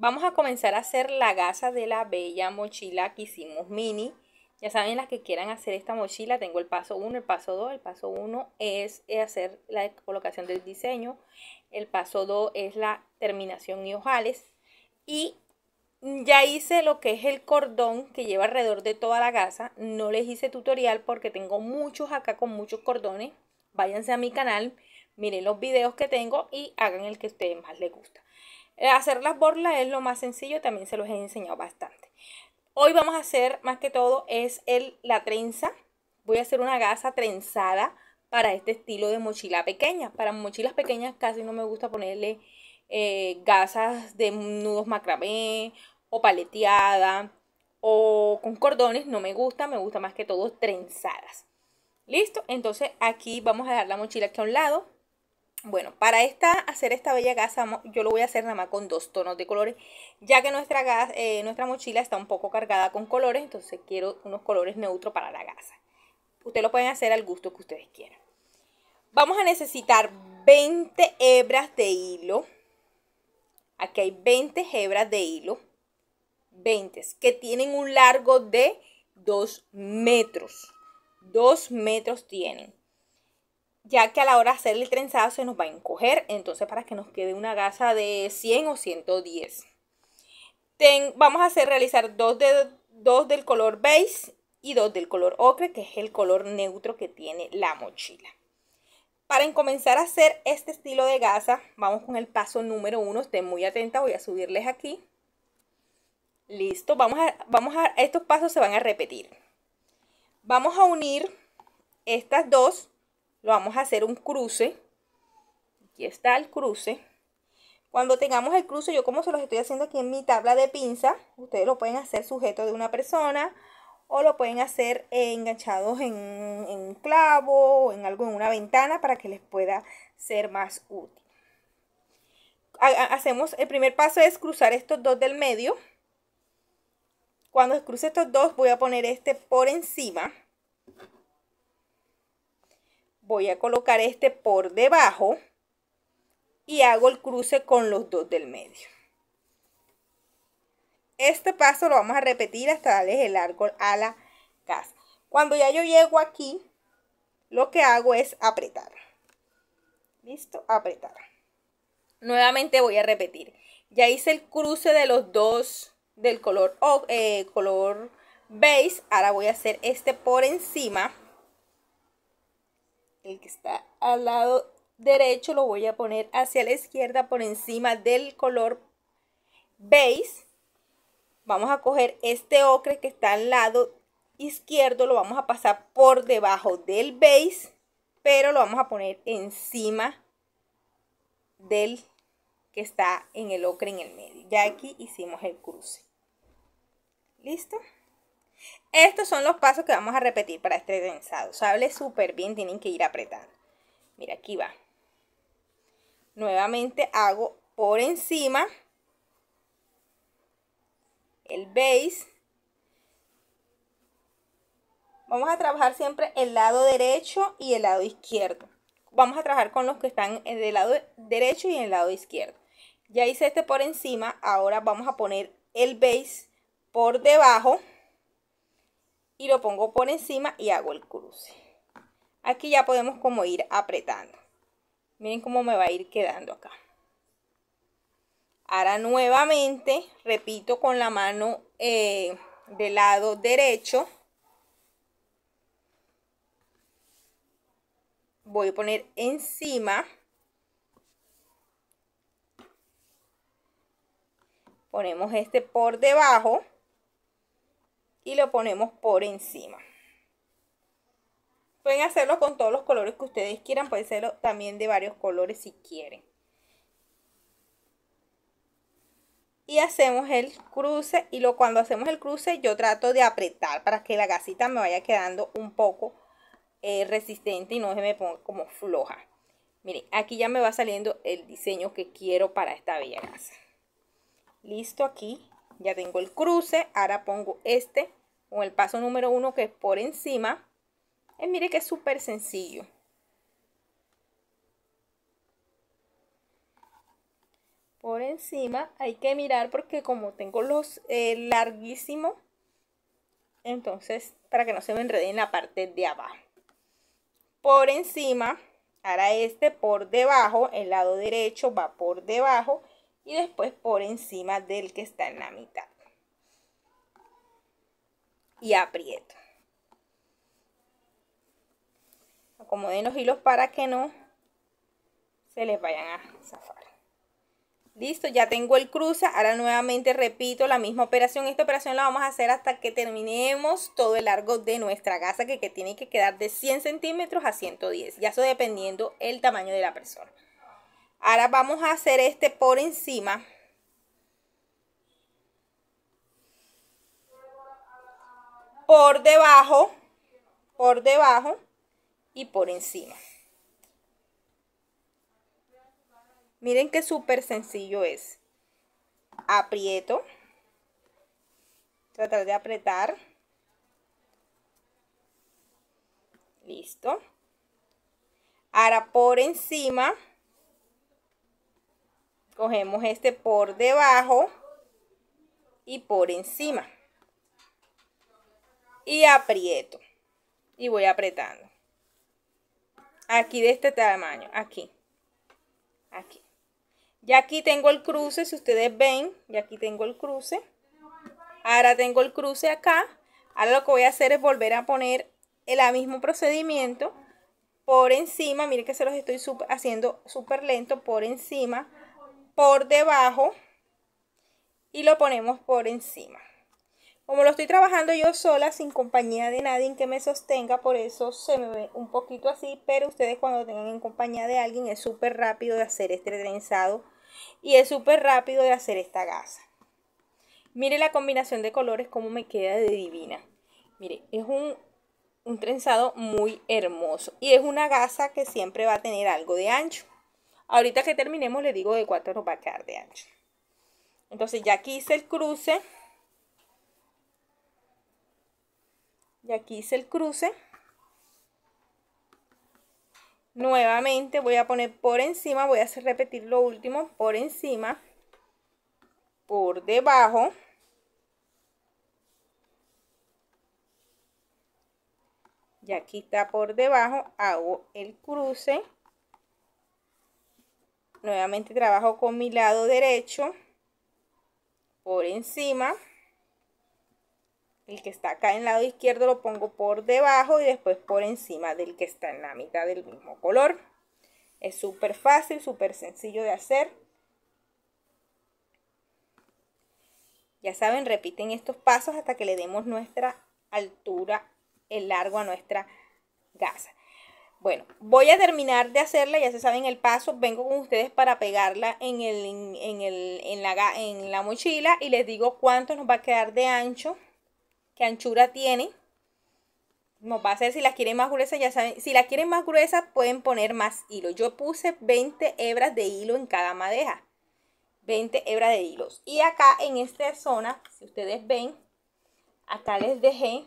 vamos a comenzar a hacer la gasa de la bella mochila que hicimos mini. Ya saben, las que quieran hacer esta mochila, tengo el paso 1, el paso 2. El paso 1 es hacer la colocación del diseño. El paso 2 es la terminación y ojales. Y ya hice lo que es el cordón que lleva alrededor de toda la gasa. No les hice tutorial porque tengo muchos acá con muchos cordones. Váyanse a mi canal, miren los videos que tengo y hagan el que a ustedes más les gusta. Eh, hacer las borlas es lo más sencillo, también se los he enseñado bastante. Hoy vamos a hacer más que todo es el, la trenza. Voy a hacer una gasa trenzada para este estilo de mochila pequeña. Para mochilas pequeñas casi no me gusta ponerle eh, gasas de nudos macramé o paleteada o con cordones. No me gusta, me gusta más que todo trenzadas. Listo, entonces aquí vamos a dar la mochila aquí a un lado bueno, para esta, hacer esta bella gasa, yo lo voy a hacer nada más con dos tonos de colores, ya que nuestra, eh, nuestra mochila está un poco cargada con colores, entonces quiero unos colores neutros para la gasa. Ustedes lo pueden hacer al gusto que ustedes quieran. Vamos a necesitar 20 hebras de hilo. Aquí hay 20 hebras de hilo. 20, que tienen un largo de 2 metros. 2 metros tienen ya que a la hora de hacer el trenzado se nos va a encoger, entonces para que nos quede una gasa de 100 o 110. vamos a hacer realizar dos, de, dos del color beige y dos del color ocre, que es el color neutro que tiene la mochila. Para comenzar a hacer este estilo de gasa, vamos con el paso número uno. Estén muy atenta voy a subirles aquí. Listo, vamos a, vamos a, estos pasos se van a repetir. Vamos a unir estas dos vamos a hacer un cruce. Aquí está el cruce. Cuando tengamos el cruce, yo como se los estoy haciendo aquí en mi tabla de pinza, ustedes lo pueden hacer sujeto de una persona o lo pueden hacer enganchados en, en un clavo o en algo, en una ventana para que les pueda ser más útil. Hacemos, el primer paso es cruzar estos dos del medio. Cuando cruce estos dos voy a poner este por encima voy a colocar este por debajo y hago el cruce con los dos del medio. Este paso lo vamos a repetir hasta darles el árbol a la casa. Cuando ya yo llego aquí, lo que hago es apretar. Listo, apretar. Nuevamente voy a repetir. Ya hice el cruce de los dos del color, oh, eh, color beige. Ahora voy a hacer este por encima el que está al lado derecho lo voy a poner hacia la izquierda por encima del color beige. Vamos a coger este ocre que está al lado izquierdo, lo vamos a pasar por debajo del beige, pero lo vamos a poner encima del que está en el ocre en el medio. Ya aquí hicimos el cruce. ¿Listo? Estos son los pasos que vamos a repetir para este Se Sable súper bien, tienen que ir apretando. Mira, aquí va. Nuevamente hago por encima el base. Vamos a trabajar siempre el lado derecho y el lado izquierdo. Vamos a trabajar con los que están del lado derecho y el lado izquierdo. Ya hice este por encima, ahora vamos a poner el base por debajo y lo pongo por encima y hago el cruce. Aquí ya podemos como ir apretando. Miren cómo me va a ir quedando acá. Ahora nuevamente, repito con la mano eh, del lado derecho. Voy a poner encima. Ponemos este por debajo y lo ponemos por encima. Pueden hacerlo con todos los colores que ustedes quieran, pueden hacerlo también de varios colores si quieren. Y hacemos el cruce y lo, cuando hacemos el cruce yo trato de apretar para que la gasita me vaya quedando un poco eh, resistente y no se me ponga como floja. Miren, aquí ya me va saliendo el diseño que quiero para esta bella casa Listo aquí, ya tengo el cruce, ahora pongo este o el paso número uno que es por encima. Y eh, mire que es súper sencillo. Por encima hay que mirar porque como tengo los eh, larguísimos, entonces para que no se me enrede en la parte de abajo. Por encima, ahora este por debajo, el lado derecho va por debajo y después por encima del que está en la mitad y aprieto. Acomoden los hilos para que no se les vayan a zafar. Listo, ya tengo el cruza. Ahora nuevamente repito la misma operación. Esta operación la vamos a hacer hasta que terminemos todo el largo de nuestra gasa, que, tiene que quedar de 100 centímetros a 110. Ya eso dependiendo el tamaño de la persona. Ahora vamos a hacer este por encima. por debajo, por debajo y por encima. Miren qué súper sencillo es. Aprieto. Tratar de apretar. Listo. Ahora por encima. Cogemos este por debajo y por encima y aprieto. Y voy apretando. Aquí de este tamaño, aquí. Aquí. Ya aquí tengo el cruce, si ustedes ven, ya aquí tengo el cruce. Ahora tengo el cruce acá. Ahora lo que voy a hacer es volver a poner el mismo procedimiento por encima. Miren que se los estoy haciendo súper lento. Por encima, por debajo y lo ponemos por encima. Como lo estoy trabajando yo sola, sin compañía de nadie que me sostenga, por eso se me ve un poquito así, pero ustedes cuando tengan en compañía de alguien es súper rápido de hacer este trenzado y es súper rápido de hacer esta gasa. Mire la combinación de colores cómo me queda de divina. Mire, es un, trenzado muy hermoso y es una gasa que siempre va a tener algo de ancho. Ahorita que terminemos le digo de cuánto nos va a quedar de ancho. Entonces ya aquí hice el cruce. y aquí es el cruce nuevamente voy a poner por encima voy a hacer repetir lo último por encima por debajo y aquí está por debajo hago el cruce nuevamente trabajo con mi lado derecho por encima el que está acá en el lado izquierdo lo pongo por debajo y después por encima del que está en la mitad del mismo color. Es súper fácil, súper sencillo de hacer. Ya saben, repiten estos pasos hasta que le demos nuestra altura, el largo a nuestra gasa. Bueno, voy a terminar de hacerla, ya se saben el paso, vengo con ustedes para pegarla en, en, el, en, la, en la mochila y les digo cuánto nos va a quedar de ancho qué anchura tiene. No va a ser si las quieren más gruesas, ya saben, si la quieren más gruesa pueden poner más hilo. Yo puse 20 hebras de hilo en cada madeja. 20 hebras de hilos. Y acá en esta zona, si ustedes ven, acá les dejé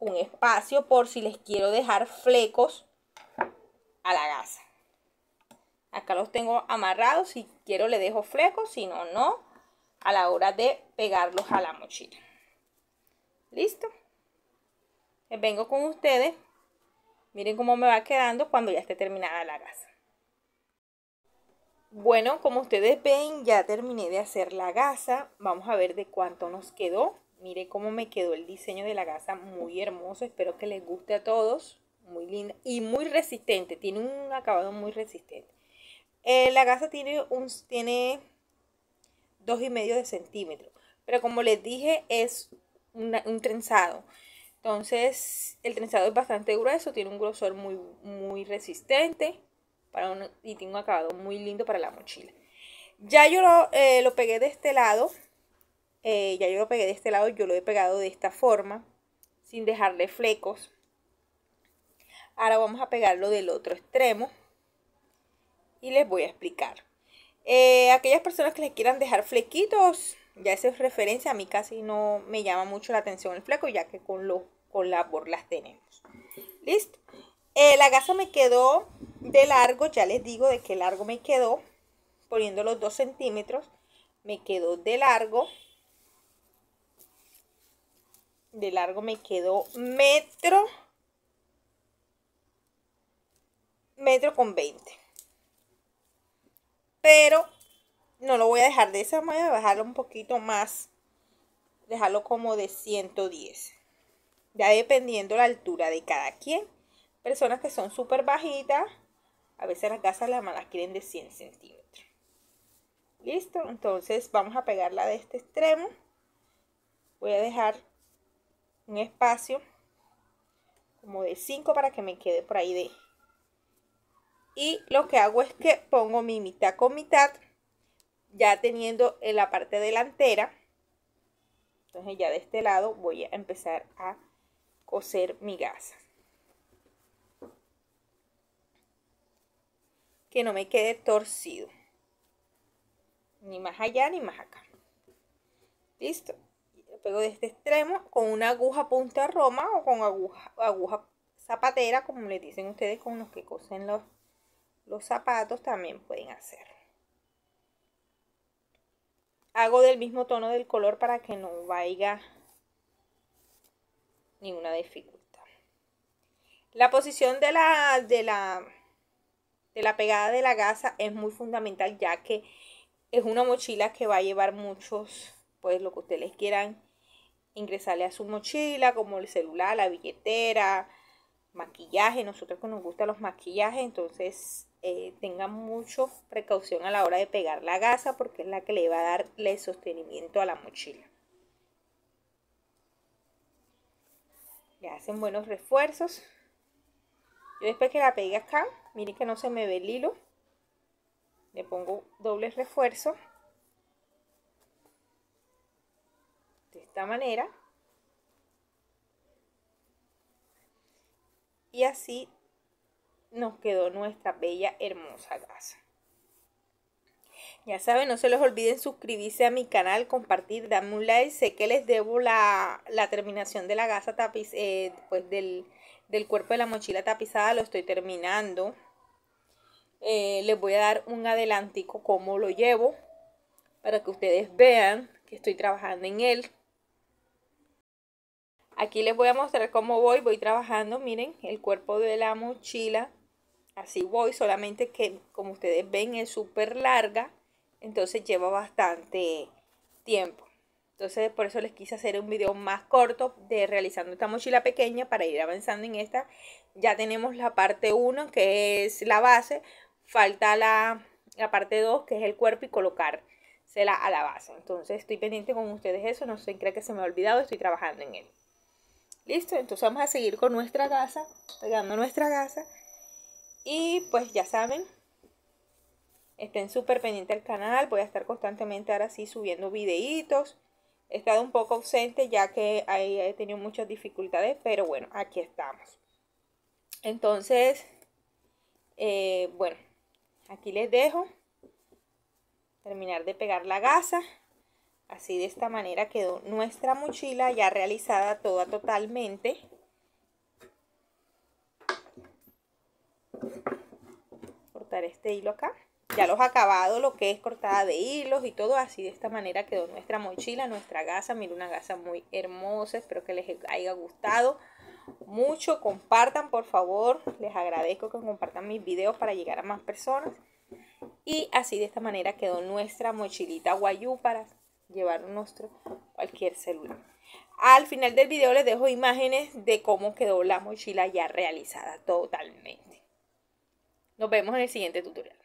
un espacio por si les quiero dejar flecos a la gasa. Acá los tengo amarrados, si quiero le dejo flecos, si no, no, a la hora de pegarlos a la mochila. Listo. Eh, vengo con ustedes. Miren cómo me va quedando cuando ya esté terminada la gasa. Bueno, como ustedes ven, ya terminé de hacer la gasa. Vamos a ver de cuánto nos quedó. Miren cómo me quedó el diseño de la gasa, muy hermoso. Espero que les guste a todos. Muy linda y muy resistente. Tiene un acabado muy resistente. Eh, la gasa tiene un tiene dos y medio de centímetro. Pero como les dije, es un trenzado. Entonces, el trenzado es bastante grueso, tiene un grosor muy, muy resistente para un, y tiene un acabado muy lindo para la mochila. Ya yo lo, eh, pegué de este lado, eh, ya yo lo pegué de este lado, yo lo he pegado de esta forma, sin dejarle flecos. Ahora vamos a pegarlo del otro extremo y les voy a explicar. Eh, aquellas personas que les quieran dejar flequitos, ya esa es referencia, a mí casi no me llama mucho la atención el fleco, ya que con, lo, con las borlas tenemos. ¿Listo? El la gasa me quedó de largo, ya les digo de qué largo me quedó, poniendo los 2 centímetros, me quedó de largo. De largo me quedó metro. Metro con 20. Pero no lo voy a dejar de esa manera, bajarlo un poquito más. Dejarlo como de 110. Ya dependiendo la altura de cada quien. Personas que son súper bajitas, a veces las gasas las malas quieren de 100 centímetros. Listo, entonces vamos a pegarla de este extremo. Voy a dejar un espacio como de 5 para que me quede por ahí de... Y lo que hago es que pongo mi mitad con mitad ya teniendo en la parte delantera, entonces ya de este lado voy a empezar a coser mi gasa. Que no me quede torcido. Ni más allá ni más acá. Listo. Lo pego de este extremo con una aguja punta roma o con aguja, aguja zapatera, como le dicen ustedes con los que cosen los, los zapatos, también pueden hacer hago del mismo tono del color para que no vaya ninguna dificultad. La posición de la, de la, de la pegada de la gasa es muy fundamental ya que es una mochila que va a llevar muchos, pues lo que ustedes quieran ingresarle a su mochila, como el celular, la billetera, maquillaje, nosotros que nos gustan los maquillajes, entonces eh, tengan mucho precaución a la hora de pegar la gasa porque es la que le va a darle sostenimiento a la mochila. Le hacen buenos refuerzos. Yo después que la pegué acá, miren que no se me ve el hilo. Le pongo doble refuerzo. De esta manera. Y así nos quedó nuestra bella, hermosa gasa Ya saben, no se les olviden suscribirse a mi canal, compartir, darme un like. Sé que les debo la, terminación de la gasa tapiz, eh, pues del, cuerpo de la mochila tapizada, lo estoy terminando. Eh, les voy a dar un adelantico cómo lo llevo para que ustedes vean que estoy trabajando en él. Aquí les voy a mostrar cómo voy, voy trabajando, miren, el cuerpo de la mochila, así voy, solamente que como ustedes ven es súper larga, entonces lleva bastante tiempo. Entonces por eso les quise hacer un video más corto de realizando esta mochila pequeña para ir avanzando en esta. Ya tenemos la parte 1 que es la base, falta la, parte 2 que es el cuerpo y colocársela a la base. Entonces estoy pendiente con ustedes eso, no se crea que se me ha olvidado, estoy trabajando en él. Listo, entonces vamos a seguir con nuestra gasa, pegando nuestra gasa. Y pues ya saben, estén súper pendientes al canal, voy a estar constantemente ahora sí subiendo videitos. He estado un poco ausente ya que he tenido muchas dificultades, pero bueno, aquí estamos. Entonces, eh, bueno, aquí les dejo terminar de pegar la gasa. Así de esta manera quedó nuestra mochila ya realizada toda totalmente. Cortar este hilo acá. Ya los acabado, lo que es cortada de hilos y todo, así de esta manera quedó nuestra mochila, nuestra gasa. Mira, una gasa muy hermosa, espero que les haya gustado mucho. Compartan, por favor, les agradezco que compartan mis videos para llegar a más personas. Y así de esta manera quedó nuestra mochilita guayú para llevar nuestro cualquier celular. Al final del video les dejo imágenes de cómo quedó la mochila ya realizada totalmente. Nos vemos en el siguiente tutorial.